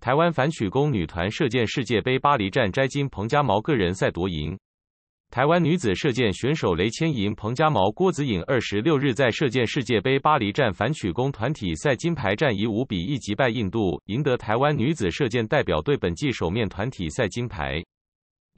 台湾反曲弓女团射箭世界杯巴黎站摘金，彭加毛个人赛夺银。台湾女子射箭选手雷千莹、彭加毛、郭子颖二十六日在射箭世界杯巴黎站反曲弓团体赛金牌战以五比一击败印度，赢得台湾女子射箭代表队本季首面团体赛金牌。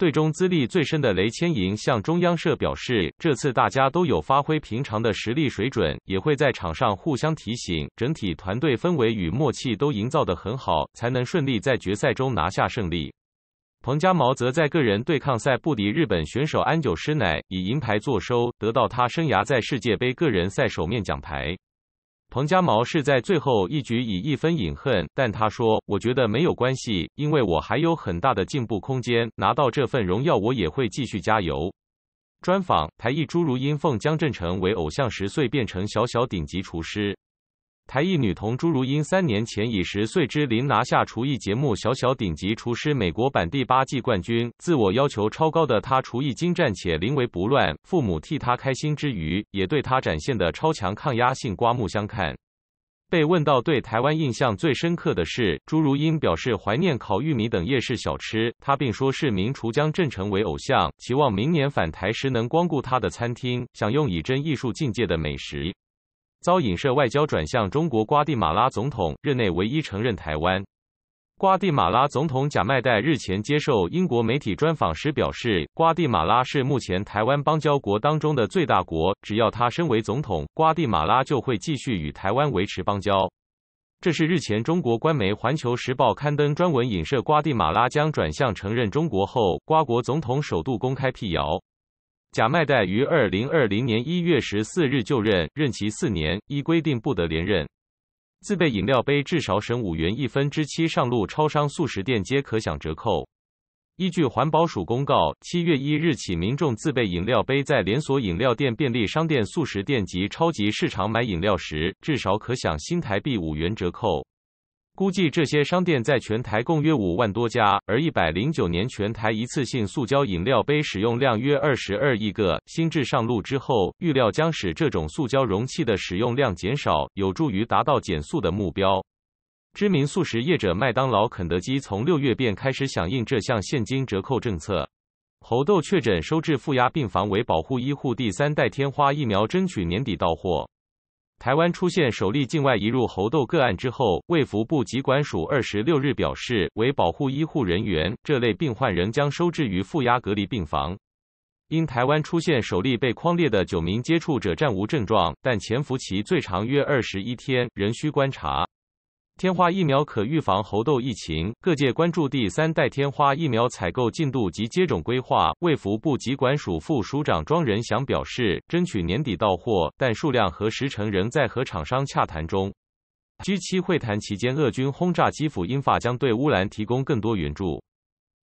最终资历最深的雷千莹向中央社表示，这次大家都有发挥平常的实力水准，也会在场上互相提醒，整体团队氛围与默契都营造得很好，才能顺利在决赛中拿下胜利。彭加毛则在个人对抗赛不敌日本选手安久师乃，以银牌作收，得到他生涯在世界杯个人赛首面奖牌。彭加毛是在最后一局以一分饮恨，但他说：“我觉得没有关系，因为我还有很大的进步空间。拿到这份荣耀，我也会继续加油。”专访台艺侏儒因凤江振成为偶像十岁变成小小顶级厨师。台艺女童朱如英三年前以十岁之龄拿下厨艺节目《小小顶级厨师》美国版第八季冠军，自我要求超高的她，厨艺精湛且临危不乱。父母替她开心之余，也对她展现的超强抗压性刮目相看。被问到对台湾印象最深刻的是，朱如英表示怀念烤玉米等夜市小吃。她并说市民厨将郑成为偶像，期望明年返台时能光顾他的餐厅，享用以真艺术境界的美食。遭引射外交转向中国。瓜地马拉总统日内唯一承认台湾。瓜地马拉总统贾迈代日前接受英国媒体专访时表示，瓜地马拉是目前台湾邦交国当中的最大国，只要他身为总统，瓜地马拉就会继续与台湾维持邦交。这是日前中国官媒《环球时报》刊登专文引射瓜地马拉将转向承认中国后，瓜国总统首度公开辟谣。贾迈代于二零二零年一月十四日就任，任期四年，依规定不得连任。自备饮料杯至少省五元一分之七，上路超商、速食店皆可享折扣。依据环保署公告，七月一日起，民众自备饮料杯在连锁饮料店、便利商店、速食店及超级市场买饮料时，至少可享新台币五元折扣。估计这些商店在全台共约五万多家，而一百零九年全台一次性塑胶饮料杯使用量约二十二亿个。新制上路之后，预料将使这种塑胶容器的使用量减少，有助于达到减速的目标。知名素食业者麦当劳、肯德基从六月便开始响应这项现金折扣政策。猴痘确诊收治负压病房，为保护医护，第三代天花疫苗争取年底到货。台湾出现首例境外移入猴痘个案之后，卫福部疾管署二十六日表示，为保护医护人员，这类病患仍将收治于负压隔离病房。因台湾出现首例被框列的九名接触者暂无症状，但潜伏期最长约二十一天，仍需观察。天花疫苗可预防猴痘疫情，各界关注第三代天花疫苗采购进度及接种规划。卫福部疾管署副署长庄仁祥表示，争取年底到货，但数量和时程仍在和厂商洽谈中。G7 会谈期间，俄军轰炸基辅，英法将对乌兰提供更多援助。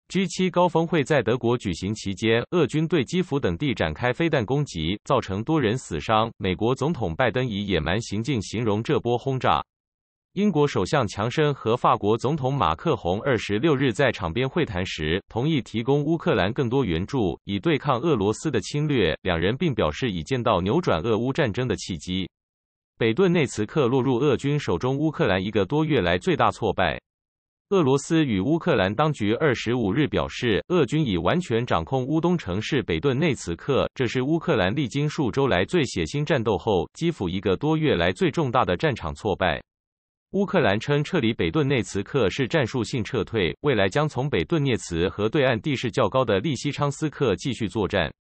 G7 高峰会在德国举行期间，俄军对基辅等地展开飞弹攻击，造成多人死伤。美国总统拜登以野蛮行径形容这波轰炸。英国首相强森和法国总统马克龙二十六日在场边会谈时，同意提供乌克兰更多援助以对抗俄罗斯的侵略。两人并表示已见到扭转俄乌战争的契机。北顿内茨克落入俄军手中，乌克兰一个多月来最大挫败。俄罗斯与乌克兰当局二十五日表示，俄军已完全掌控乌东城市北顿内茨克，这是乌克兰历经数周来最血腥战斗后，基辅一个多月来最重大的战场挫败。乌克兰称撤离北顿内茨克是战术性撤退，未来将从北顿涅茨和对岸地势较高的利西昌斯克继续作战。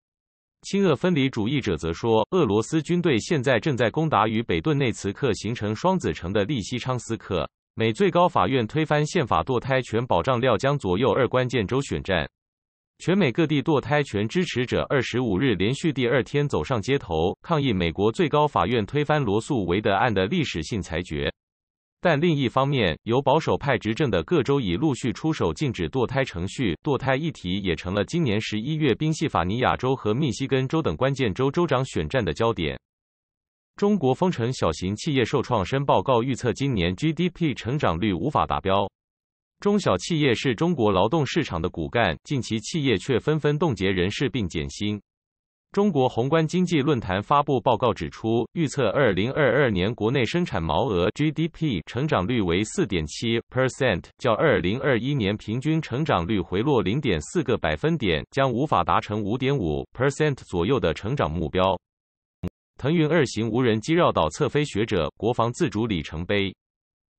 亲俄分离主义者则说，俄罗斯军队现在正在攻打与北顿内茨克形成双子城的利西昌斯克。美最高法院推翻宪法堕胎权保障料将左右二关键州选战。全美各地堕胎权支持者二十五日连续第二天走上街头，抗议美国最高法院推翻罗素韦德案的历史性裁决。但另一方面，由保守派执政的各州已陆续出手禁止堕胎程序，堕胎议题也成了今年十一月宾夕法尼亚州和密西根州等关键州州长选战的焦点。中国封城，小型企业受创。申报告预测，今年 GDP 成长率无法达标。中小企业是中国劳动市场的骨干，近期企业却纷纷冻结人事并减薪。中国宏观经济论坛发布报告指出，预测2022年国内生产毛额 GDP 成长率为4.7%，较2021年平均成长率回落0.4个百分点，将无法达成5.5%左右的成长目标。腾云二型无人机绕岛侧飞，学者：国防自主里程碑。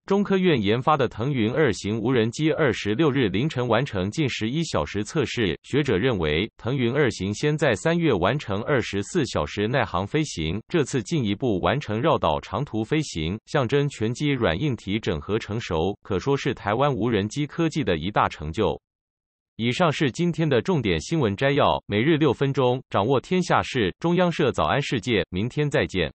中科院研发的腾云二型无人机二十六日凌晨完成近十一小时测试。学者认为，腾云二型先在三月完成二十四小时耐航飞行，这次进一步完成绕岛长途飞行，象征全机软硬体整合成熟，可说是台湾无人机科技的一大成就。以上是今天的重点新闻摘要，每日六分钟掌握天下事。中央社早安世界，明天再见。